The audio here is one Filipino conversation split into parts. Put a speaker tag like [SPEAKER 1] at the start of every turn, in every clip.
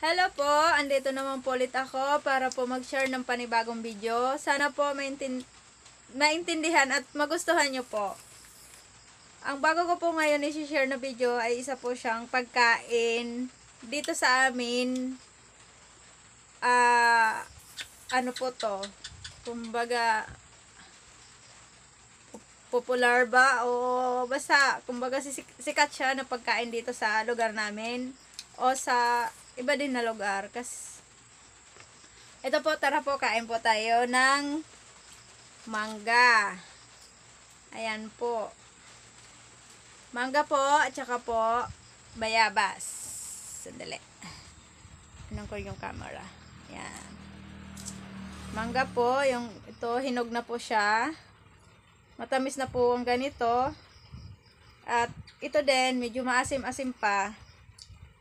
[SPEAKER 1] Hello po, andito naman po ulit ako para po mag-share ng panibagong video. Sana po maintindihan at magustuhan nyo po. Ang bago ko po ngayon isi-share na video ay isa po siyang pagkain dito sa amin. Uh, ano po to? Kumbaga, popular ba? O basta, kumbaga sikat siya na pagkain dito sa lugar namin o sa iba din na lugar. kasi ito po, tara po, kain po tayo ng mangga. Ayan po. Mangga po, at saka po, bayabas. Sandali. Anong ko yung camera? Ayan. Mangga po, yung ito, hinog na po siya. Matamis na po ang ganito. At ito din, medyo maasim-asim pa.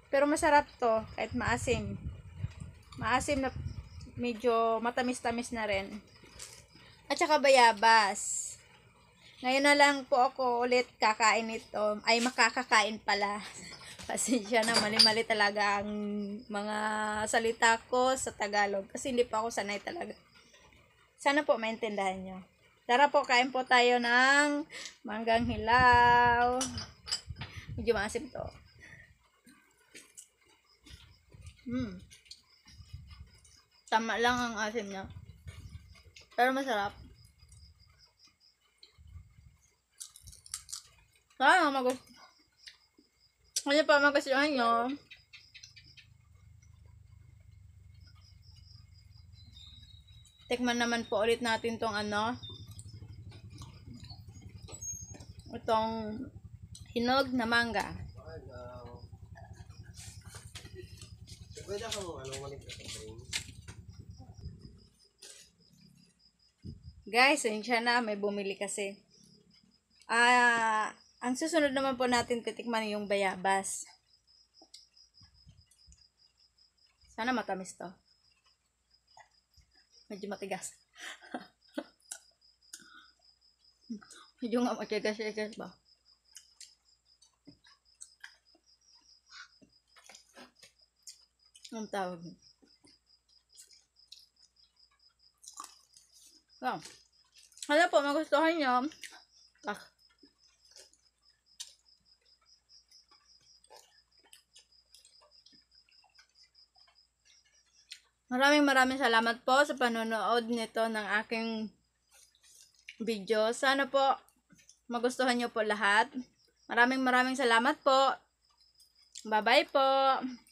[SPEAKER 1] Pero masarap to, kahit maasim. Maasim na medyo matamis-tamis na rin. At saka bayabas. Ngayon na lang po ako ulit kakain nito. Ay, makakakain pala. Pasensya na, mali-mali talaga ang mga salita ko sa Tagalog. Kasi hindi pa ako sanay talaga. Sana po maintindahan nyo. Tara po, kain po tayo ng manggang hilaw. Medyo maasim to. Mm. Tama lang ang asim niya. Pero masarap. Sana mag- Ano pa magkasiyahan nyo? Tekman naman po ulit natin tong ano. Itong hinog na mangga. Pwede akong ano, maligtas sa brains. Guys, ayun siya na. May bumili kasi. Ah, ang susunod naman po natin titikman yung bayabas. Sana matamis to. Medyo matigas. Medyo nga matigas siya, eh, guys ba? Ang tawag. Wow. Hala ah. ano po, magustuhan nyo. Ah. Maraming maraming salamat po sa panonood nito ng aking video. Sana po magustuhan nyo po lahat. Maraming maraming salamat po. Bye-bye po.